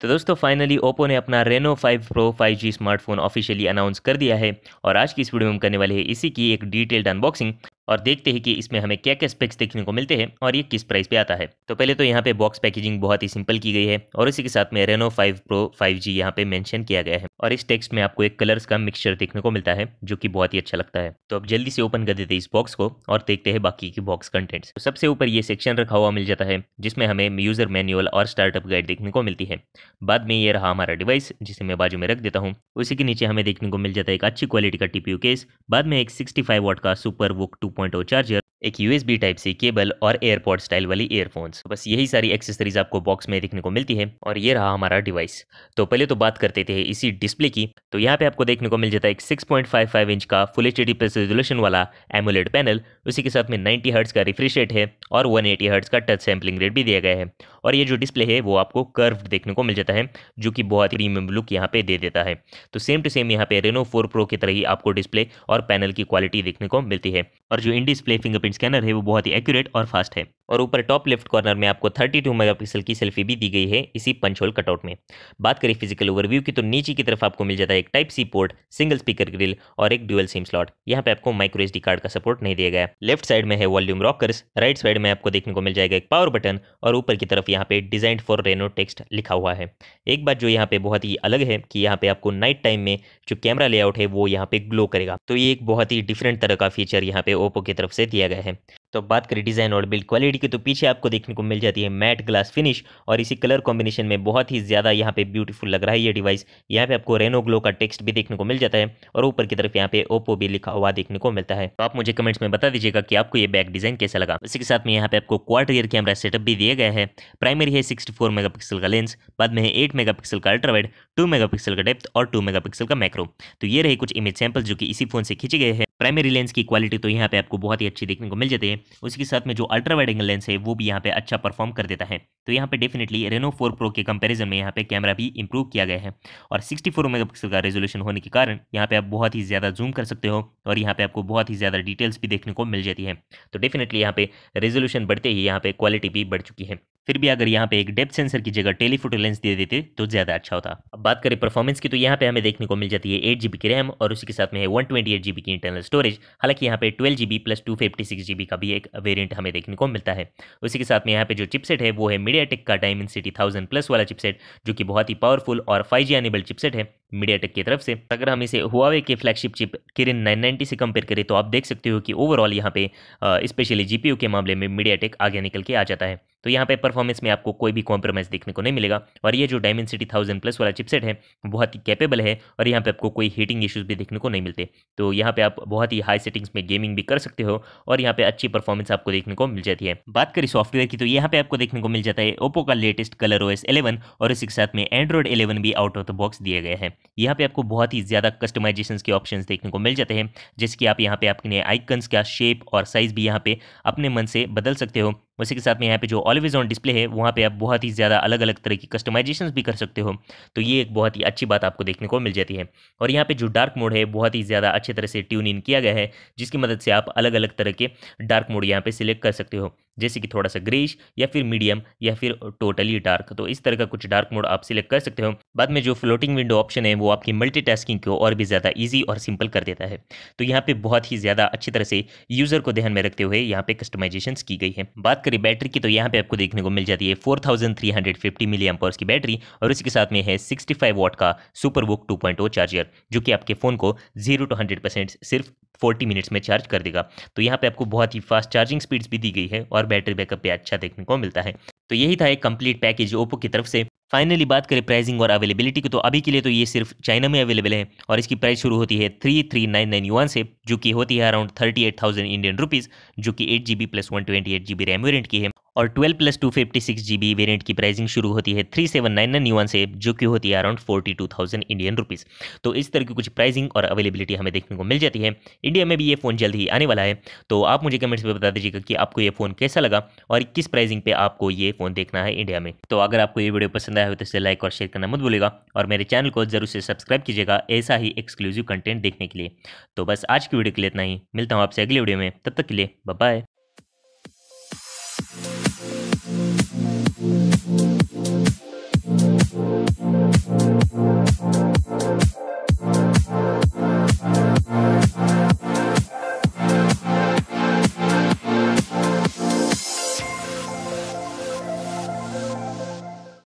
तो दोस्तों finally Oppo ने अपना Reno 5 Pro 5G smartphone officially announce कर दिया है और आज की इस वीडियो में हम करने वाले हैं इसी की एक डिटेल्ड अनबॉक्सिंग और देखते हैं कि इसमें हमें क्या क्या स्पेक्स देखने को मिलते हैं और ये किस प्राइस पे आता है तो पहले तो यहाँ पे बॉक्स पैकेजिंग बहुत ही सिंपल की गई है और इसी के साथ में Reno five Pro five G यहाँ पे मेंशन किया गया है और इस टेक्स्ट में आपको एक कलर्स का मिक्सचर देखने को मिलता है जो कि बहुत ही अच्छा लगता है तो अब जल्दी से ओपन कर देते हैं इस बॉक्स को और देखते हैं बाकी की बॉक्स कंटेंट्स तो सबसे ऊपर ये सेक्शन रखा हुआ मिल जाता है जिसमें हमें यूजर मैनुअल और स्टार्टअप गाइड देखने को मिलती है बाद में ये रहा हमारा डिवाइस जिसे मैं बाजू में रख देता हूँ उसी के नीचे हमें देखने को मिल जाता है एक अच्छी क्वालिटी का टीपीयू केस बाद में एक सिक्सटी फाइव वॉट का सुपर वुक टू 2.0 चार्जर एक यूएसबी टाइप सी केबल और एयरपोर्ट स्टाइल वाली एयरफोन्स बस यही सारी एक्सेसरीज आपको बॉक्स में देखने को मिलती है और ये रहा हमारा डिवाइस तो पहले तो बात करते थे इसी डिस्प्ले की तो यहाँ पे आपको देखने को मिल जाता है एक 6.55 इंच का full H D plus resolution वाला एमुलेट पैनल उसी के साथ में 90 हर्ट्स का रिफ्रेश रेट है और वन एटी का टच सैम्पलिंग रेट भी दिया गया है और ये जो डिस्प्ले है वो आपको कर्व्ड देखने को मिल जाता है जो कि बहुत ही प्रीमियम लुक यहाँ पे दे देता है तो सेम टू सेम यहाँ पे रेनो फोर प्रो की तरह ही आपको डिस्प्ले और पैनल की क्वालिटी देखने को मिलती है और जो इन डिस्प्ले फिंगरप्रिंट स्कैनर है वो बहुत ही एक्यूरेट और फास्ट है और ऊपर टॉप लेफ्ट कॉर्नर में आपको 32 मेगापिक्सल की सेल्फी भी दी गई है इसी पंचोल कटआउट में बात करें फिजिकल ओवरव्यू की तो नीचे की तरफ आपको मिल जाता है एक type C port single speaker grill और एक ड्यूअल सिम स्लॉट यहाँ पे आपको माइक्रो एसडी कार्ड का सपोर्ट नहीं दिया गया लेफ्ट साइड में है वॉल्यूम रॉकर्स राइट साइड में आपको देखने को मिल जाएगा एक पावर बटन और ऊपर की तरफ यहाँ पे डिजाइन फॉर रेनो टेक्स्ट लिखा हुआ है एक बात जो यहाँ पे बहुत ही अलग है कि यहाँ पे आपको नाइट टाइम में जो कैमरा लेआउट है वो यहाँ पे ग्लो करेगा तो ये एक बहुत ही डिफरेंट तरह का फीचर यहाँ पे ओप्पो की तरफ से दिया गया है तो बात करें डिज़ाइन और बिल्ड क्वालिटी की तो पीछे आपको देखने को मिल जाती है मैट ग्लास फिनिश और इसी कलर कॉम्बिनेशन में बहुत ही ज़्यादा यहाँ पे ब्यूटीफुल लग रहा है ये डिवाइस यहाँ पे आपको रेनो ग्लो का टेक्स्ट भी देखने को मिल जाता है और ऊपर की तरफ यहाँ पे ओप्पो भी लिखा हुआ देखने को मिलता है तो आप मुझे कमेंट्स में बता दीजिएगा कि आपको ये बैक डिज़ाइन कैसा लगा इसी के साथ में यहाँ पे आपको क्वार्टर ईयर कैमरा सेटअप भी दिया गया है प्राइमरी है सिक्सटी फोर मेगा पिक्सल का लेंस बाद में है एट मेगा पिक्सल का अल्ट्रावाइड टू मेगा पिक्सल का डेप्थ और टू मेगा पिक्सल का मैक्रो तो ये रहे कुछ इमेज सैम्पल जो कि इसी फोन से खींचे गए हैं प्राइमरी लेंस की क्वालिटी तो यहाँ पे आपको बहुत ही अच्छी देखने को मिल जाती है उसके साथ में जो अल्ट्रा वाइड एंगल लेंस है वो भी यहाँ पे अच्छा परफॉर्म कर देता है तो यहाँ पे डेफिनेटली रेनो फोर प्रो के कंपेरिजन में यहाँ पे कैमरा भी इंप्रूव किया गया है और सिक्सटी फोर मेगा का रेजोल्यूशन होने के कारण यहाँ पे आप बहुत ही ज़्यादा जूम कर सकते हो और यहाँ पे आपको बहुत ही ज़्यादा डिटेल्स भी देखने को मिल जाती है तो डेफिनेटली यहाँ पे रेजोल्यूशन बढ़ते ही यहाँ पे क्वालिटी भी बढ़ चुकी है फिर भी अगर यहाँ पे एक डेप्थ सेंसर की जगह टेलीफोटो लेंस दे देते तो ज़्यादा अच्छा होता अब बात करें परफॉर्मेंस की तो यहाँ पे हमें देखने को मिल जाती है एट जी की रैम और उसके साथ में है वन की इंटरनल स्टोरेज हालांकि यहाँ पे twelve G plus two fifty six का भी एक वेरियंट हमें देखने को मिलता है उसी के साथ में यहाँ पे जो चिपसेट है वो है मीडियाटेक का डायमंड सिटी थाउजेंड प्लस वाला चिपसेट जो कि बहुत ही पावरफुल और फाइव जी एनेबल चिपसेट है मीडियाटेक की तरफ से अगर हम इसे हुआवे के फ्लैगशिप चिप किरिन नाइनटी से कंपेयर करें तो आप देख सकते हो कि ओवरऑल यहाँ पे स्पेशली जीपीयू के मामले में मीडियाटेक आगे निकल के आ जाता है तो यहाँ पे परफॉर्मेंस में आपको कोई भी कॉम्प्रोमाइज़ देखने को नहीं मिलेगा और ये जो सिटी थाउजेंड प्लस वाला चिपसेट है बहुत ही कैपेबल है और यहाँ पे आपको कोई हीटिंग इश्यूज भी देखने को नहीं मिलते तो यहाँ पे आप बहुत ही हाई सेटिंग्स में गेमिंग भी कर सकते हो और यहाँ पे अच्छी परफॉर्मेंस आपको देखने को मिल जाती है बात करें सॉफ्टवेयर की तो यहाँ पे आपको देखने को मिल जाता है ओप्पो का लेटेस्ट कलर ओ एस और इसके साथ में एंड्रॉइड एलेवन भी आउट ऑफ द बॉक्स दिए गए हैं यहाँ पे आपको बहुत ही ज़्यादा कस्टमाइजेशन के ऑप्शन देखने को मिल जाते हैं जैसे कि आप यहाँ पे अपने आइकन्स का शेप और साइज़ भी यहाँ पे अपने मन से बदल सकते हो उसी के साथ में यहाँ पे जो ऑलवेज ऑन डिस्प्ले है वहाँ पे आप बहुत ही ज़्यादा अलग अलग तरह की कस्टमाइजेशन भी कर सकते हो तो ये एक बहुत ही अच्छी बात आपको देखने को मिल जाती है और यहाँ पे जो डार्क मोड है बहुत ही ज़्यादा अच्छे तरह से ट्यून इन किया गया है जिसकी मदद से आप अलग अलग तरह के डार्क मोड यहाँ पर सिलेक्ट कर सकते हो जैसे कि थोड़ा सा ग्रीश या फिर मीडियम या फिर टोटली डार्क तो इस तरह का कुछ डार्क मोड आप सिलेक्ट कर सकते हो बाद में जो फ्लोटिंग विंडो ऑप्शन है वो आपकी मल्टीटास्किंग को और भी ज़्यादा ईजी और सिंपल कर देता है तो यहाँ पे बहुत ही ज़्यादा अच्छी तरह से यूज़र को ध्यान में रखते हुए यहाँ पे कस्टमाइजेशन की गई है बात करें बैटरी की तो यहाँ पर आपको देखने को मिल जाती है four thousand three hundred fifty milli की बैटरी और इसके साथ में है सिक्सटी फाइव वॉट का super vooc two point charger जो कि आपके फ़ोन को जीरो टू हंड्रेड परसेंट सिर्फ फोर्टी मिनट्स में चार्ज कर देगा तो यहाँ पे आपको बहुत ही फास्ट चार्जिंग स्पीड्स भी दी गई है और बैटरी बैकअप भी अच्छा देखने को मिलता है तो यही था एक कंप्लीट पैकेज ओप्पो की तरफ से फाइनली बात करें प्राइसिंग और अवेलेबिलिटी की तो अभी के लिए तो ये सिर्फ चाइना में अवेलेबल है और इसकी प्राइस शुरू होती है three three nine nine one से जो कि होती है around thirty eight thousand Indian rupees जो कि eight G B plus one twenty eight G B RAM variant की है और 12 plus two fifty six G B variant की प्राइसिंग शुरू होती है थ्री सेवन नाइन नाइन यून से जो कि होती है around forty two thousand Indian rupees तो इस तरह की कुछ प्राइसिंग और अवेलेबिलिटी हमें देखने को मिल जाती है इंडिया में भी ये फ़ोन जल्द ही आने वाला है तो आप मुझे कमेंट्स में बता दीजिएगा कि आपको ये फ़ोन कैसा लगा और किस प्राइसिंग पे आपको ये फ़ोन देखना है इंडिया में तो अगर आपको ये वीडियो पसंद आया हो तो इसे लाइक और शेयर करना मत भूलेगा और मेरे चैनल को ज़रूर से सब्सक्राइब कीजिएगा ऐसा ही एक्सक्लूसिव कंटेंट देखने के लिए तो बस आज की वीडियो के लिए इतना ही मिलता हूँ आपसे अगले वीडियो में तब तक के लिए बाय